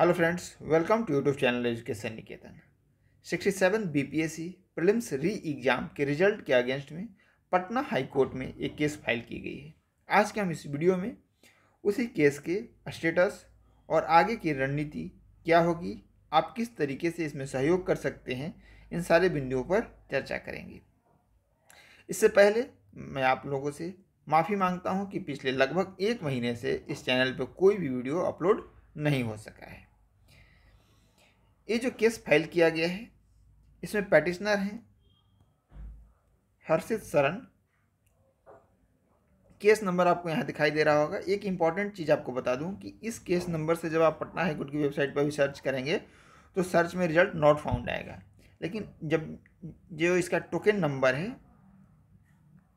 hello friends welcome to YouTube channel Education Niketan 67 BPSC prelims re exam के result के against में Patna high court में एक केस फाइल की गई है आज के हम इस वीडियो में उसी केस के स्टेटस और आगे की रणनीति क्या होगी आप किस तरीके से इसमें सहयोग कर सकते हैं इन सारे बिंदुओं पर चर्चा करेंगे इससे पहले मैं आप लोगों से माफ़ी मांगता हूँ कि पिछले लगभग एक महीने से इस चैनल पर कोई भी वीडियो अपलोड नहीं हो सका है ये जो केस फाइल किया गया है इसमें पैटिशनर हैं हर्षित सरन केस नंबर आपको यहाँ दिखाई दे रहा होगा एक इंपॉर्टेंट चीज़ आपको बता दूं कि इस केस नंबर से जब आप पटना हाईकोर्ट की वेबसाइट पर भी सर्च करेंगे तो सर्च में रिजल्ट नॉट फाउंड आएगा लेकिन जब जो इसका टोकन नंबर है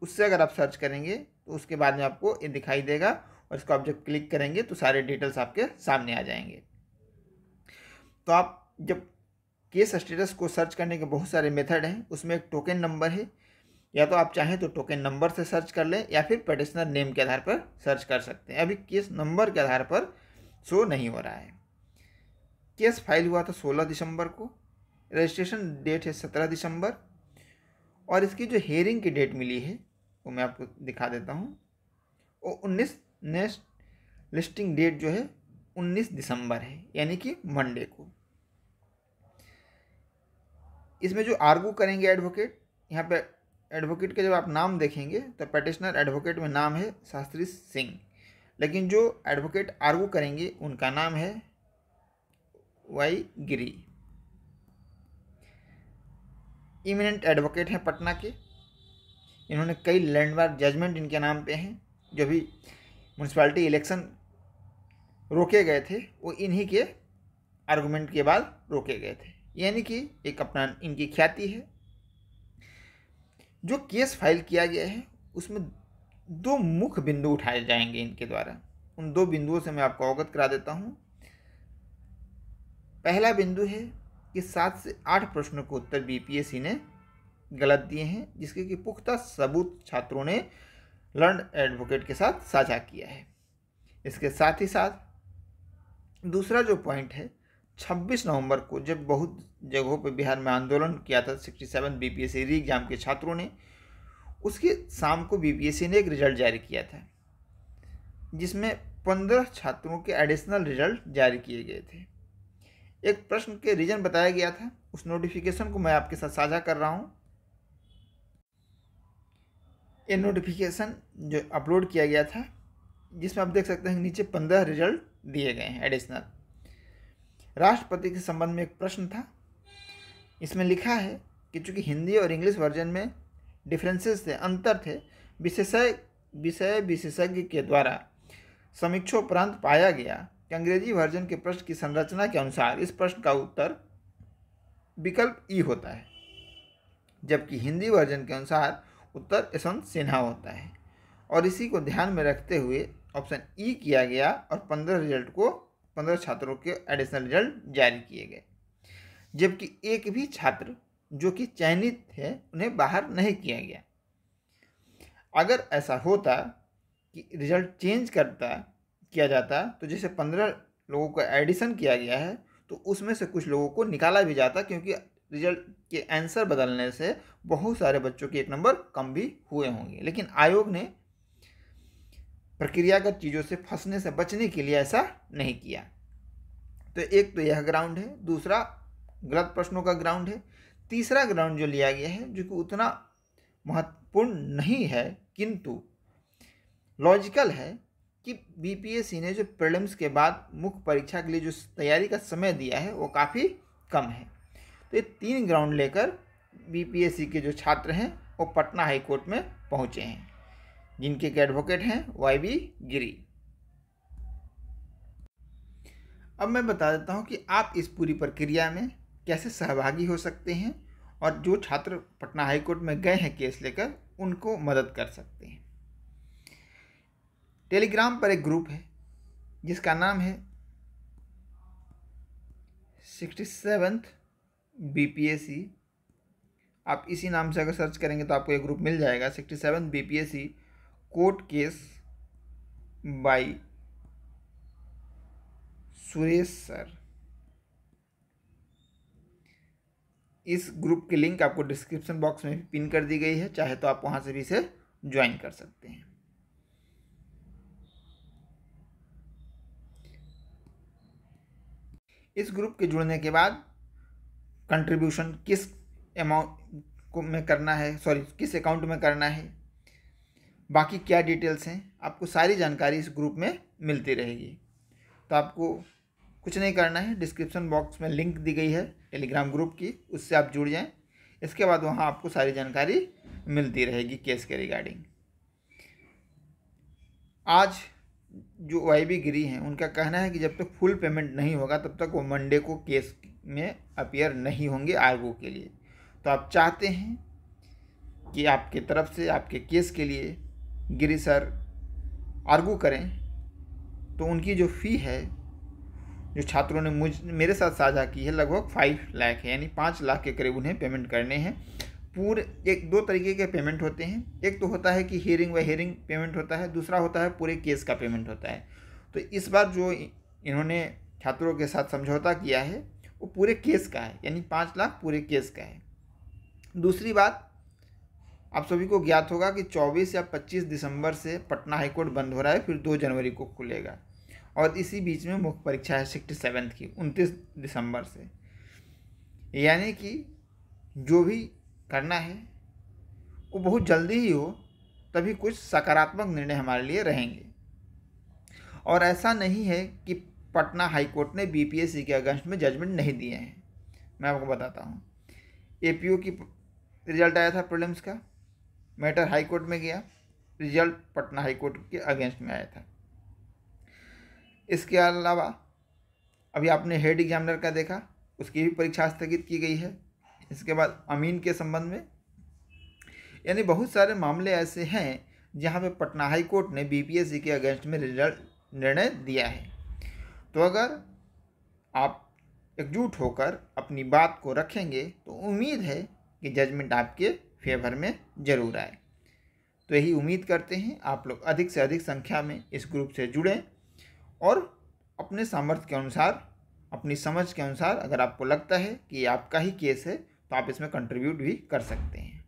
उससे अगर आप सर्च करेंगे तो उसके बाद में आपको ये दिखाई देगा और इसको आप जब क्लिक करेंगे तो सारे डिटेल्स आपके सामने आ जाएंगे तो आप जब केस स्टेटस को सर्च करने के बहुत सारे मेथड हैं उसमें एक टोकन नंबर है या तो आप चाहें तो टोकन नंबर से सर्च कर लें या फिर पेटिशनर नेम के आधार पर सर्च कर सकते हैं अभी केस नंबर के आधार पर शो नहीं हो रहा है केस फाइल हुआ था सोलह दिसंबर को रजिस्ट्रेशन डेट है सत्रह दिसंबर और इसकी जो हेयरिंग की डेट मिली है वो मैं आपको दिखा देता हूँ वो उन्नीस नेक्स्ट लिस्टिंग डेट जो है 19 दिसंबर है यानी कि मंडे को इसमें जो आर्गू करेंगे एडवोकेट यहाँ पे एडवोकेट का जब आप नाम देखेंगे तो पेटिशनर एडवोकेट में नाम है शास्त्री सिंह लेकिन जो एडवोकेट आर्गू करेंगे उनका नाम है वाई गिरी इमिनेंट एडवोकेट हैं पटना के इन्होंने कई लैंडमार्क जजमेंट इनके नाम पे हैं जो भी म्यूनसिपाल्टी इलेक्शन रोके गए थे वो इन्हीं के आर्गूमेंट के बाद रोके गए थे यानी कि एक अपना इनकी ख्याति है जो केस फाइल किया गया है उसमें दो मुख्य बिंदु उठाए जाएंगे इनके द्वारा उन दो बिंदुओं से मैं आपको अवगत करा देता हूँ पहला बिंदु है कि सात से आठ प्रश्नों के उत्तर बीपीएससी ने गलत दिए हैं जिसके कि पुख्ता सबूत छात्रों ने लर्न एडवोकेट के साथ साझा किया है इसके साथ ही साथ दूसरा जो पॉइंट है 26 नवंबर को जब बहुत जगहों पर बिहार में आंदोलन किया था 67 seven B P S C re exam के छात्रों ने उसके शाम को बी सी ने एक रिजल्ट जारी किया था जिसमें पंद्रह छात्रों के एडिशनल रिजल्ट जारी किए गए थे एक प्रश्न के रीजन बताया गया था उस नोटिफिकेशन को मैं आपके साथ साझा कर रहा हूँ ये नोटिफिकेशन जो अपलोड किया गया था जिसमें आप देख सकते हैं नीचे पंद्रह रिजल्ट दिए गए हैं एडिशनल राष्ट्रपति के संबंध में एक प्रश्न था इसमें लिखा है कि चूंकि हिंदी और इंग्लिश वर्जन में डिफरेंसेस थे अंतर थे विशेषज्ञ विषय विशेषज्ञ के द्वारा समीक्षोपरांत पाया गया कि अंग्रेजी वर्जन के प्रश्न की संरचना के अनुसार इस प्रश्न का उत्तर विकल्प ई e होता है जबकि हिंदी वर्जन के अनुसार उत्तर यशवंत सिन्हा होता है और इसी को ध्यान में रखते हुए ऑप्शन ई किया गया और पंद्रह रिजल्ट को पंद्रह छात्रों के एडिशनल रिजल्ट जारी किए गए जबकि एक भी छात्र जो कि चयनित थे उन्हें बाहर नहीं किया गया अगर ऐसा होता कि रिजल्ट चेंज करता किया जाता तो जैसे पंद्रह लोगों का एडिशन किया गया है तो उसमें से कुछ लोगों को निकाला भी जाता क्योंकि रिजल्ट के आंसर बदलने से बहुत सारे बच्चों के एक नंबर कम भी हुए होंगे लेकिन आयोग ने प्रक्रियागत चीज़ों से फंसने से बचने के लिए ऐसा नहीं किया तो एक तो यह ग्राउंड है दूसरा गलत प्रश्नों का ग्राउंड है तीसरा ग्राउंड जो लिया गया है जो कि उतना महत्वपूर्ण नहीं है किंतु लॉजिकल है कि बीपीएससी ने जो प्रीलिम्स के बाद मुख्य परीक्षा के लिए जो तैयारी का समय दिया है वो काफ़ी कम है तो ये तीन ग्राउंड लेकर बीपीएससी के जो छात्र हैं वो पटना हाई कोर्ट में पहुंचे हैं जिनके के एडवोकेट हैं वाई बी गिरी अब मैं बता देता हूं कि आप इस पूरी प्रक्रिया में कैसे सहभागी हो सकते हैं और जो छात्र पटना हाई कोर्ट में गए हैं केस लेकर उनको मदद कर सकते हैं टेलीग्राम पर एक ग्रुप है जिसका नाम है सिक्सटी सेवन्थ बी आप इसी नाम से अगर सर्च करेंगे तो आपको ये ग्रुप मिल जाएगा sixty seven B P court case by Suresh sir इस ग्रुप की लिंक आपको डिस्क्रिप्शन बॉक्स में भी पिन कर दी गई है चाहे तो आप वहां से भी इसे ज्वाइन कर सकते हैं इस ग्रुप के जुड़ने के बाद कंट्रीब्यूशन किस अमाउंट को में करना है सॉरी किस अकाउंट में करना है बाकी क्या डिटेल्स हैं आपको सारी जानकारी इस ग्रुप में मिलती रहेगी तो आपको कुछ नहीं करना है डिस्क्रिप्शन बॉक्स में लिंक दी गई है टेलीग्राम ग्रुप की उससे आप जुड़ जाएं इसके बाद वहाँ आपको सारी जानकारी मिलती रहेगी केस के रिगार्डिंग आज जो वाई बी गिरी हैं उनका कहना है कि जब तक तो फुल पेमेंट नहीं होगा तब तक वो मंडे को केस में अपेयर नहीं होंगे आरगो के लिए तो आप चाहते हैं कि आपके तरफ से आपके केस के लिए गिरी सर आर्गू करें तो उनकी जो फ़ी है जो छात्रों ने मुझ मेरे साथ साझा की है लगभग फाइव लाख है यानी पाँच लाख के करीब उन्हें पेमेंट करने हैं पूरे एक दो तरीके के पेमेंट होते हैं एक तो होता है कि हेयरिंग व हेयरिंग पेमेंट होता है दूसरा होता है पूरे केस का पेमेंट होता है तो इस बार जो इन्होंने छात्रों के साथ समझौता किया है वो पूरे केस का है यानी पाँच लाख पूरे केस का है दूसरी बात आप सभी को ज्ञात होगा कि 24 या 25 दिसंबर से पटना हाईकोर्ट बंद हो रहा है फिर 2 जनवरी को खुलेगा और इसी बीच में मुख्य परीक्षा है सिक्सटी सेवन्थ की उनतीस दिसंबर से यानी कि जो भी करना है वो बहुत जल्दी ही हो तभी कुछ सकारात्मक निर्णय हमारे लिए रहेंगे और ऐसा नहीं है कि पटना हाईकोर्ट ने बीपीएससी के अगेंस्ट में जजमेंट नहीं दिए हैं मैं आपको बताता हूँ ए की रिजल्ट आया था प्रॉब्लम्स का मैटर हाईकोर्ट में गया रिजल्ट पटना हाईकोर्ट के अगेंस्ट में आया था इसके अलावा अभी आपने हेड एग्जामिनर का देखा उसकी भी परीक्षा स्थगित की गई है इसके बाद अमीन के संबंध में यानी बहुत सारे मामले ऐसे हैं जहाँ पे पटना हाई कोर्ट ने बीपीएससी के अगेंस्ट में रिजल्ट निर्णय दिया है तो अगर आप एकजुट होकर अपनी बात को रखेंगे तो उम्मीद है कि जजमेंट आपके फेवर में ज़रूर आए तो यही उम्मीद करते हैं आप लोग अधिक से अधिक संख्या में इस ग्रुप से जुड़ें और अपने सामर्थ्य के अनुसार अपनी समझ के अनुसार अगर आपको लगता है कि आपका ही केस है तो आप इसमें कंट्रीब्यूट भी कर सकते हैं